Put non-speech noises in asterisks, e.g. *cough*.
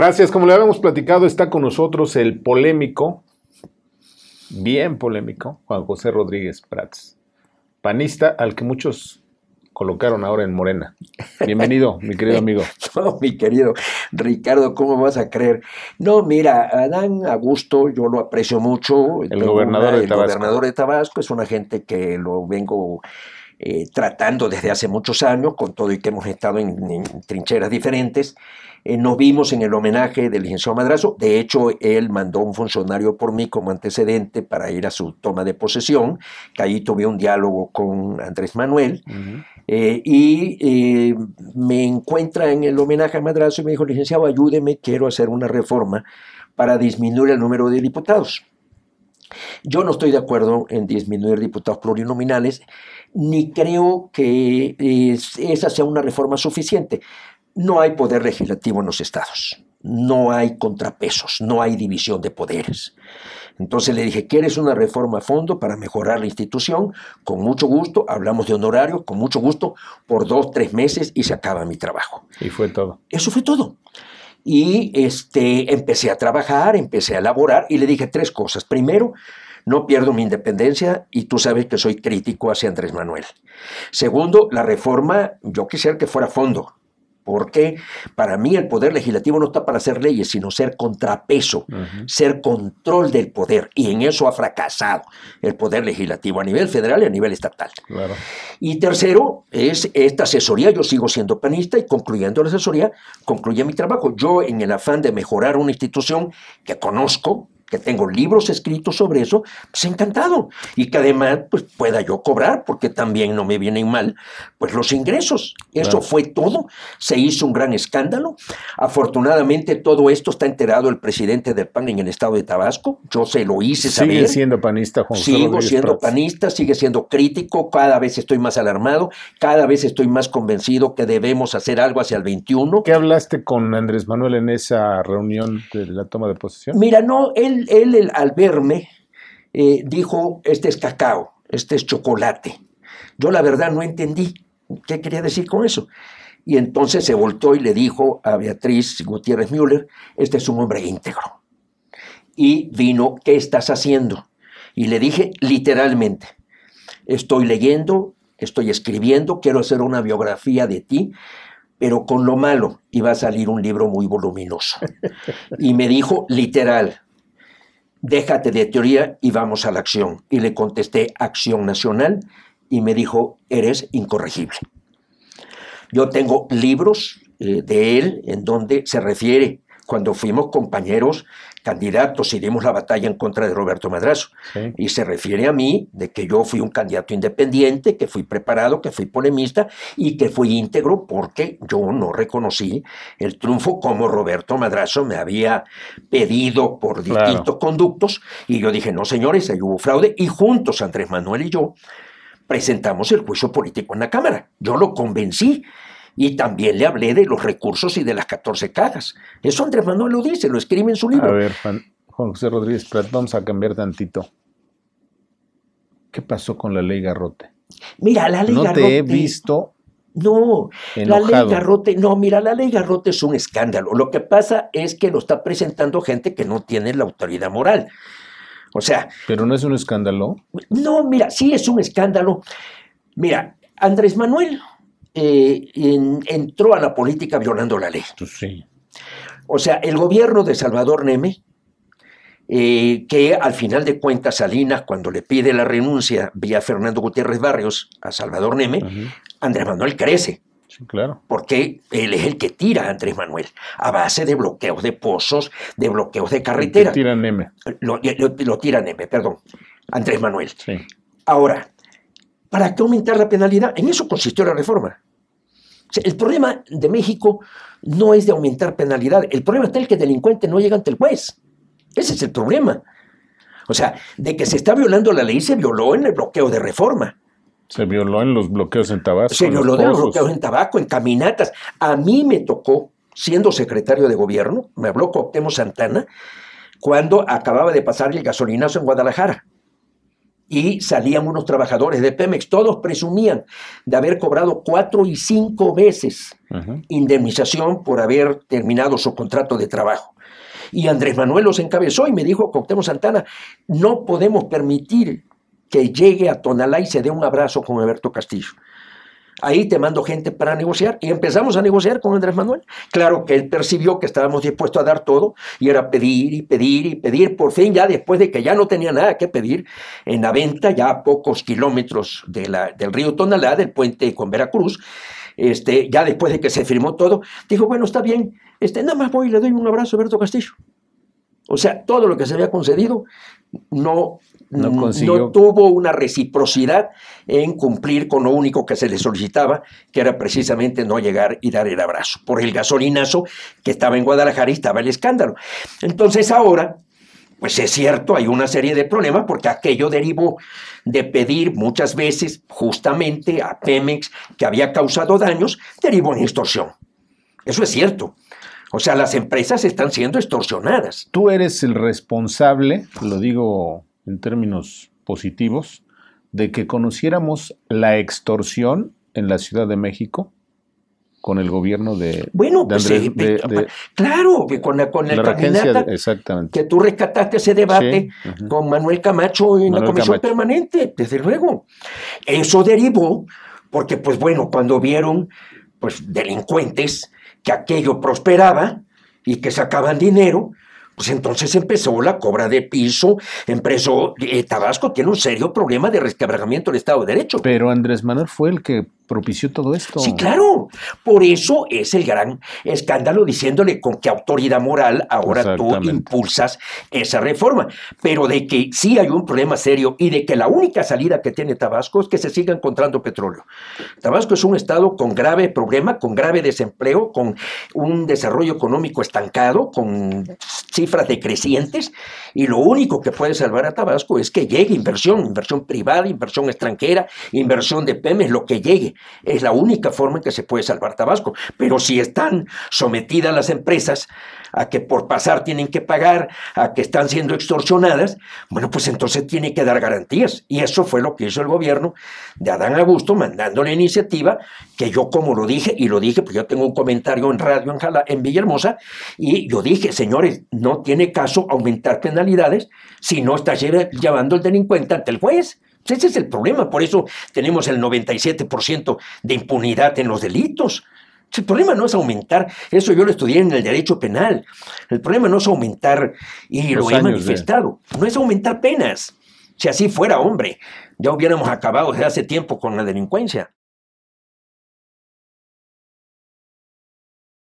Gracias. Como le habíamos platicado, está con nosotros el polémico, bien polémico, Juan José Rodríguez Prats, panista al que muchos colocaron ahora en Morena. Bienvenido, *laughs* mi querido amigo. mi querido Ricardo, ¿cómo vas a creer? No, mira, Adán gusto, yo lo aprecio mucho. El, gobernador, de Tabasco. el gobernador de Tabasco es una gente que lo vengo eh, tratando desde hace muchos años, con todo y que hemos estado en, trincheras diferentes. Eh, nos vimos en el homenaje del licenciado Madrazo. De hecho, él mandó un funcionario por mí como antecedente para ir a su toma de posesión, que ahí tuve un diálogo con Andrés Manuel. Eh, y me encuentra en el homenaje a Madrazo y me dijo, licenciado, ayúdeme, quiero hacer una reforma para disminuir el número de diputados. Yo no estoy de acuerdo en disminuir diputados plurinominales ni creo que eh, esa sea una reforma suficiente. No hay poder legislativo en los estados, no hay contrapesos, no hay división de poderes. Entonces le dije, ¿quieres una reforma a fondo para mejorar la institución? Con mucho gusto, hablamos de honorarios. con mucho gusto, por dos, tres meses y se acaba mi trabajo. Y fue todo. Eso fue todo. Y este, empecé a trabajar, empecé a elaborar y le dije tres cosas. Primero, no pierdo mi independencia y tú sabes que soy crítico hacia Andrés Manuel. Segundo, la reforma, yo quisiera que fuera a fondo, porque para mí el poder legislativo no está para hacer leyes, sino ser contrapeso, ser control del poder. Y en eso ha fracasado el poder legislativo a nivel federal y a nivel estatal. Y tercero, es esta asesoría. Yo sigo siendo panista y concluyendo la asesoría, concluye mi trabajo. Yo en el afán de mejorar una institución que conozco, que tengo libros escritos sobre eso, pues encantado. Y que además pues, pueda yo cobrar, porque también no me vienen mal, pues los ingresos. Eso fue todo. Se hizo un gran escándalo. Afortunadamente todo esto está enterado el presidente del PAN en el estado de Tabasco. Yo se lo hice saber. Sigue siendo panista, Juan Sigo siendo panista, sigue siendo crítico. Cada vez estoy más alarmado, cada vez estoy más convencido que debemos hacer algo hacia el 21. ¿Qué hablaste con Andrés Manuel en esa reunión de la toma de posición? Mira, no, él él, al verme eh, dijo, este es cacao, este es chocolate. Yo la verdad no entendí qué quería decir con eso. Y entonces se voltó y le dijo a Beatriz Gutiérrez Müller, este es un hombre íntegro. Y vino, ¿qué estás haciendo? Y le dije literalmente, estoy leyendo, estoy escribiendo, quiero hacer una biografía de ti, pero con lo malo, iba a salir un libro muy voluminoso. Y me dijo literal, déjate de teoría y vamos a la acción. Y le contesté, acción nacional, y me dijo, eres incorregible. Yo tengo libros eh, de él en donde se refiere cuando fuimos compañeros candidatos y dimos la batalla en contra de Roberto Madrazo. Y se refiere a mí de que yo fui un candidato independiente, que fui preparado, que fui polemista y que fui íntegro porque yo no reconocí el triunfo como Roberto Madrazo me había pedido por distintos conductos. Y yo dije, no señores, ahí hubo fraude. Y juntos Andrés Manuel y yo presentamos el juicio político en la Cámara. Yo lo convencí y también le hablé de los recursos y de las 14 cajas. Eso Andrés Manuel lo dice, lo escribe en su libro. A ver, Juan, José Rodríguez, pero vamos a cambiar tantito. ¿Qué pasó con la ley Garrote? Mira, la ley Garrote. No te he visto no, Enojado. la ley Garrote, no, mira, la ley Garrote es un escándalo. Lo que pasa es que lo está presentando gente que no tiene la autoridad moral. O sea. Pero no es un escándalo. No, mira, sí es un escándalo. Mira, Andrés Manuel eh, entró a la política violando la ley. Pues o sea, el gobierno de Salvador Neme, eh, que al final de cuentas Salinas, cuando le pide la renuncia vía Fernando Gutiérrez Barrios a Salvador Neme, Andrés Manuel crece. Sí, claro. Porque él es el que tira a Andrés Manuel a base de bloqueos de pozos, de bloqueos de carretera. Lo tira Neme. Lo, lo tira Neme, perdón. Andrés Manuel. Sí. Ahora, ¿Para qué aumentar la penalidad? En eso consistió la reforma. el problema de México no es de aumentar penalidad. El problema está en que el delincuente no llega ante el juez. Ese es el problema. O sea, de que se está violando la ley se violó en el bloqueo de reforma. Se violó en los bloqueos en tabaco. Se violó en los bloqueos en Tabaco, en caminatas. A mí me tocó, siendo secretario de gobierno, me habló Coctemo Santana, cuando acababa de pasar el gasolinazo en Guadalajara y salían unos trabajadores de Pemex. Todos presumían de haber cobrado cuatro y cinco veces indemnización por haber terminado su contrato de trabajo. Y Andrés Manuel los encabezó y me dijo, Coctemo Santana, no podemos permitir que llegue a Tonalá y se dé un abrazo con Alberto Castillo ahí te mando gente para negociar. Y empezamos a negociar con Andrés Manuel. Claro que él percibió que estábamos dispuestos a dar todo y era pedir y pedir y pedir. Por fin, ya después de que ya no tenía nada que pedir, en la venta, ya a pocos kilómetros del río Tonalá, del puente con Veracruz, este, ya después de que se firmó todo, dijo, bueno, está bien, este, nada más voy y le doy un abrazo a Berto Castillo. O sea, todo lo que se había concedido no no, tuvo una reciprocidad en cumplir con lo único que se le solicitaba, que era precisamente no llegar y dar el abrazo, por el gasolinazo que estaba en Guadalajara y estaba el escándalo. Entonces ahora, pues es cierto, hay una serie de problemas porque aquello derivó de pedir muchas veces justamente a Pemex que había causado daños, derivó en extorsión. Eso es cierto. O sea, las empresas están siendo extorsionadas. Tú eres el responsable, lo digo en términos positivos, de que conociéramos la extorsión en la Ciudad de México con el gobierno de bueno pues, claro con el con que tú rescataste ese debate con Manuel Camacho en la comisión permanente desde luego eso derivó porque pues bueno cuando vieron pues delincuentes que aquello prosperaba y que sacaban dinero pues entonces empezó la cobra de piso, empezó, eh, Tabasco tiene un serio problema de resquebrajamiento del Estado de Derecho. Pero Andrés Manuel fue el que propició todo esto. Sí, claro. Por eso es el gran escándalo diciéndole con qué autoridad moral ahora tú impulsas esa reforma. Pero de que sí hay un problema serio y de que la única salida que tiene Tabasco es que se siga encontrando petróleo. Tabasco es un estado con grave problema, con grave desempleo, con un desarrollo económico estancado, con cifras decrecientes y lo único que puede salvar a Tabasco es que llegue inversión, inversión privada, inversión extranjera, inversión de PEMES, lo que llegue. Es la única forma en que se puede salvar Tabasco. Pero si están sometidas las empresas a que por pasar tienen que pagar, a que están siendo extorsionadas, bueno, pues entonces tiene que dar garantías. Y eso fue lo que hizo el gobierno de Adán Augusto, mandando la iniciativa, que yo como lo dije, y lo dije, pues yo tengo un comentario en radio en, en Villahermosa, y yo dije, señores, no tiene caso aumentar penalidades si no está llevando el delincuente ante el juez. Pues ese es el problema, por eso tenemos el 97% de impunidad en los delitos. El problema no es aumentar, eso yo lo estudié en el derecho penal. El problema no es aumentar, y lo he manifestado, no es aumentar penas. Si así fuera, hombre, ya hubiéramos acabado desde hace tiempo con la delincuencia.